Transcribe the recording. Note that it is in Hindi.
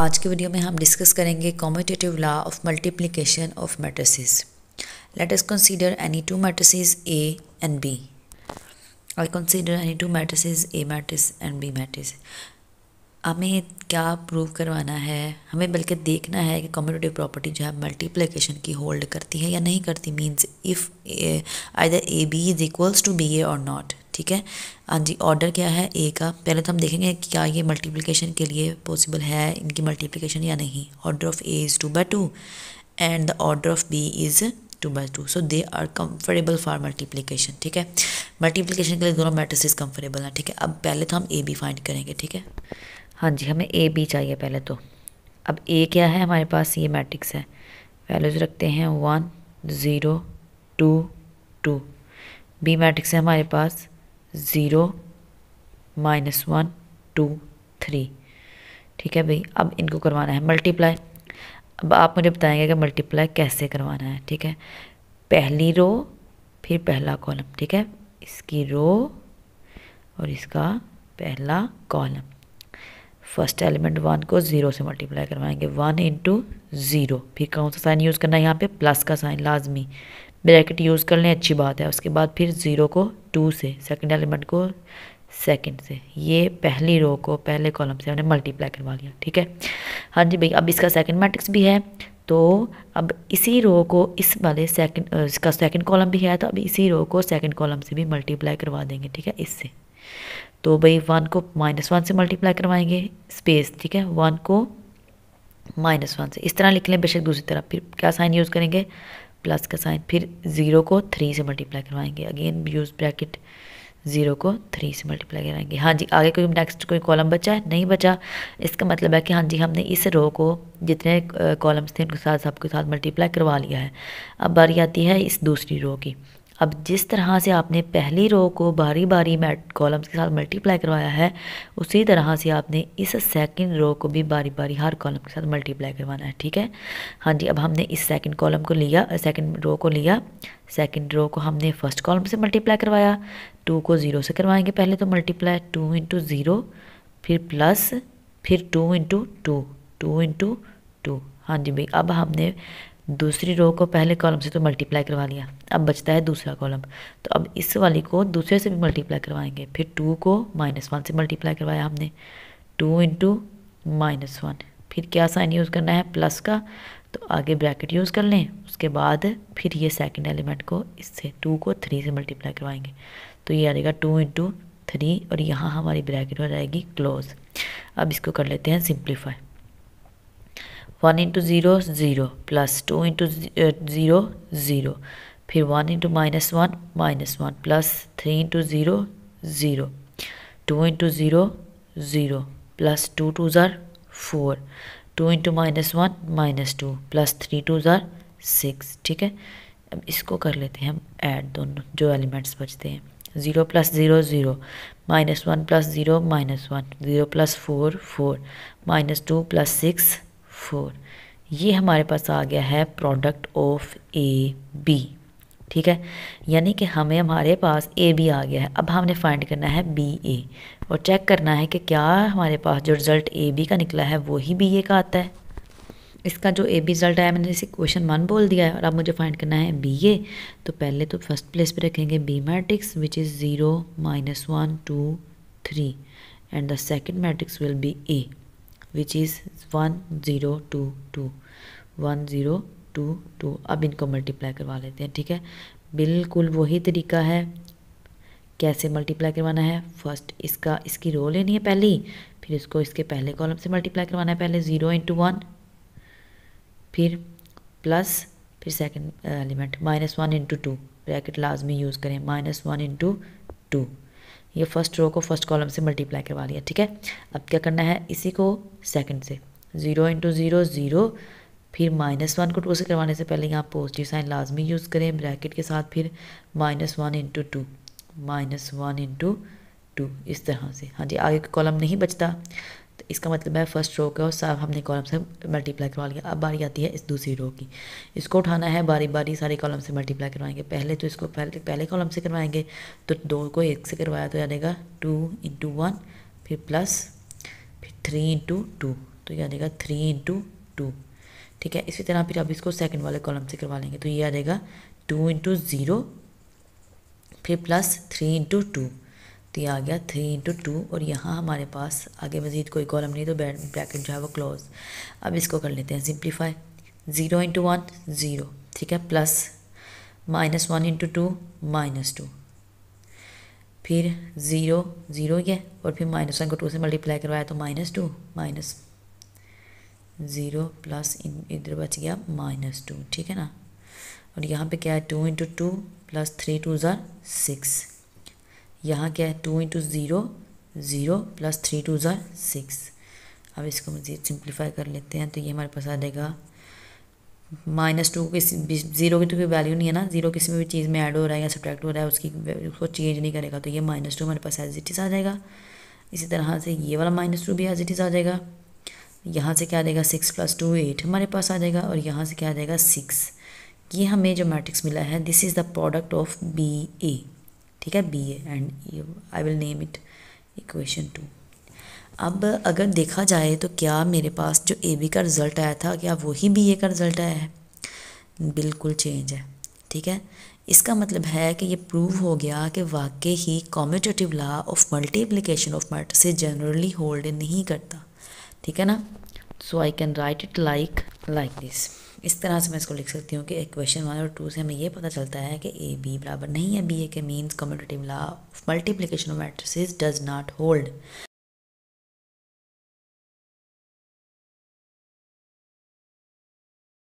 आज के वीडियो में हम डिस्कस करेंगे commutative law of multiplication of matrices let us consider any two matrices A and B I consider any two matrices A matrix and B matrix हमें क्या प्रूव करवाना है हमें बल्कि देखना है कि कॉम्पिटेटिव प्रॉपर्टी जो है मल्टीप्लीकेशन की होल्ड करती है या नहीं करती means if either A B is equals to B A और नॉट ठीक है हाँ जी ऑर्डर क्या है ए का पहले तो हम देखेंगे क्या ये मल्टीप्लिकेशन के लिए पॉसिबल है इनकी मल्टीप्लिकेशन या नहीं order of A is two by two and the order of B is two by two so they are comfortable for multiplication ठीक है मल्टीप्लीकेशन के लिए दोनों मैट्रिस कम्फर्टेबल हैं ठीक है अब पहले तो हम ए बी फाइंड करेंगे ठीक है हाँ जी हमें ए बी चाहिए पहले तो अब ए क्या है हमारे पास ये मैट्रिक्स है वैल्यूज रखते हैं one zero two two B matrix है हमारे पास zero minus one two three ठीक है भाई अब इनको करवाना है मल्टीप्लाई अब आप मुझे बताएंगे कि मल्टीप्लाई कैसे करवाना है ठीक है पहली रो फिर पहला कॉलम ठीक है इसकी रो और इसका पहला कॉलम फर्स्ट एलिमेंट वन को ज़ीरो से मल्टीप्लाई करवाएंगे वन इंटू ज़ीरो फिर कौन सा साइन यूज़ करना है यहाँ पे प्लस का साइन लाजमी ब्रैकेट यूज़ कर लें अच्छी बात है उसके बाद फिर ज़ीरो को टू से सेकंड एलिमेंट को सेकंड से ये पहली रो को पहले कॉलम से हमने मल्टीप्लाई करवा लिया ठीक है हाँ जी भाई अब इसका सेकंड मैट्रिक्स भी है तो अब इसी रो को इस वाले सेकंड इसका सेकंड कॉलम भी है तो अब इसी रो को सेकंड कॉलम से भी मल्टीप्लाई करवा देंगे ठीक है इससे तो भाई वन को माइनस वन से मल्टीप्लाई करवाएंगे स्पेस ठीक है वन को माइनस वन से इस तरह लिख लें बेशक दूसरी तरफ फिर क्या साइन यूज़ करेंगे प्लस का साइन फिर ज़ीरो को थ्री से मल्टीप्लाई करवाएंगे अगेन यूज़ ब्रैकेट ज़ीरो को थ्री से मल्टीप्लाई करवाएंगे हाँ जी आगे कोई नेक्स्ट कोई कॉलम बचा है नहीं बचा इसका मतलब है कि हाँ जी हमने इस रो को जितने कॉलम्स थे उनके साथ सबके साथ मल्टीप्लाई करवा लिया है अब बारी आती है इस दूसरी रो की अब जिस तरह से आपने पहली रो को बारी बारी मैट कॉलम्स के साथ मल्टीप्लाई करवाया है उसी तरह से आपने इस सेकंड रो को भी बारी बारी हर कॉलम के साथ मल्टीप्लाई करवाना है ठीक है हाँ जी अब हमने इस सेकंड कॉलम को लिया सेकंड रो को लिया सेकंड रो को हमने फर्स्ट कॉलम से मल्टीप्लाई करवाया टू को ज़ीरो से करवाएंगे पहले तो मल्टीप्लाई टू इंटू ज़ीरो फिर प्लस फिर two into two two into two हाँ जी भाई अब हमने दूसरी रो को पहले कॉलम से तो मल्टीप्लाई करवा लिया अब बचता है दूसरा कॉलम तो अब इस वाली को दूसरे से भी मल्टीप्लाई करवाएंगे फिर टू को माइनस वन से मल्टीप्लाई करवाया हमने टू इंटू माइनस वन फिर क्या साइन यूज़ करना है प्लस का तो आगे ब्रैकेट यूज़ कर लें उसके बाद फिर ये सेकेंड एलिमेंट को इससे टू को थ्री से मल्टीप्लाई करवाएंगे तो ये आ जाएगा टू इंटू थ्री और यहाँ हमारी ब्रैकेट हो जाएगी क्लोज अब इसको कर लेते हैं simplify one into zero zero plus two into zero zero फिर one into minus one minus one plus three into zero zero two into zero zero plus two two are four two into minus one minus two plus three two are six ठीक है अब इसको कर लेते हैं हम ऐड दोनों जो एलिमेंट्स बचते हैं zero plus zero zero minus one plus zero minus one zero plus four four minus two plus six four ये हमारे पास आ गया है प्रोडक्ट ऑफ ए बी ठीक है यानी कि हमें हमारे पास ए बी आ गया है अब हमने फाइंड करना है बी ए और चेक करना है कि क्या हमारे पास जो रिज़ल्ट ए बी का निकला है वही बी ए का आता है इसका जो ए बी रिज़ल्ट आया मैंने इसे क्वेश्चन वन बोल दिया है और अब मुझे फाइंड करना है बी ए तो पहले तो फर्स्ट प्लेस पे रखेंगे B matrix which is zero minus one two three and the second matrix will be A which is one zero two two one zero two two अब इनको मल्टीप्लाई करवा लेते हैं ठीक है बिल्कुल वही तरीका है कैसे मल्टीप्लाई करवाना है फर्स्ट इसका इसकी रो लेनी है पहली फिर इसको इसके पहले कॉलम से मल्टीप्लाई करवाना है पहले ज़ीरो इंटू वन फिर प्लस फिर second element minus one into two bracket लाजमी यूज़ करें माइनस वन इंटू टू ये फर्स्ट रो को फर्स्ट कॉलम से मल्टीप्लाई करवा लिया ठीक है अब क्या करना है इसी को सेकंड से ज़ीरो इंटू ज़ीरो ज़ीरो फिर माइनस वन को टू से करवाने से पहले यहाँ पॉजिटिव साइन लाजमी यूज़ करें ब्रैकेट के साथ फिर minus one into two minus one into two इस तरह से हाँ जी आगे का कॉलम नहीं बचता इसका मतलब है फर्स्ट रो के और सब हमने कॉलम से मल्टीप्लाई करवा लिया अब बारी आती है इस दूसरी रो की इसको उठाना है बारी बारी सारे कॉलम से मल्टीप्लाई करवाएंगे पहले तो इसको पहले पहले कॉलम से करवाएंगे तो दो को एक से करवाया तो यानी टू इंटू वन फिर प्लस फिर थ्री इंटू टू तो यानी थ्री इंटू टू ठीक है इसी तरह फिर अब इसको सेकेंड वाले कॉलम से करवा लेंगे तो ये आ जाएगा टू इंटू ज़ीरो फिर प्लस थ्री इंटू टू आ गया थ्री इंटू टू और यहाँ हमारे पास आगे मज़ीद कोई कॉलम नहीं तो ब्रैकेट जो है वो क्लोज अब इसको कर लेते हैं simplify zero into one zero ठीक है plus minus one into two minus two फिर ज़ीरो ज़ीरो ये और फिर माइनस वन को टू से मल्टीप्लाई करवाया तो minus two minus zero plus इधर बच गया माइनस टू ठीक है ना और यहाँ पे क्या है two into two plus three two are six यहाँ क्या है two into zero zero plus three two are six अब इसको मज़ीद सिंप्लीफाई कर लेते हैं तो ये हमारे पास आ जाएगा माइनस टू किसी ज़ीरो की तो कोई वैल्यू नहीं है ना ज़ीरो किसी भी चीज़ में ऐड हो रहा है या सब्ट्रैक्ट हो रहा है उसकी उसको चेंज नहीं करेगा तो ये माइनस टू हमारे पास एज इट इज़ आ जाएगा इसी तरह से ये वाला माइनस टू भी एज इट इज़ आ जाएगा यहाँ से क्या आ जाएगा सिक्स प्लस टू एट हमारे पास आ जाएगा और यहाँ से क्या आ जाएगा सिक्स ये हमें जो मैट्रिक्स मिला है this is the product of B A ठीक है B A and I will name it equation two अब अगर देखा जाए तो क्या मेरे पास जो ए बी का रिज़ल्ट आया था क्या वही बी ए का रिज़ल्ट आया है बिल्कुल चेंज है ठीक है इसका मतलब है कि ये प्रूव हो गया कि वाकई ही commutative law of multiplication of मल्ट से जनरली होल्ड नहीं करता ठीक है ना so I can write it like like this इस तरह से मैं इसको लिख सकती हूँ कि क्वेश्चन वन और टू से हमें ये पता चलता है कि ए बी बराबर नहीं है बी ए के means commutative law of multiplication of matrix does not hold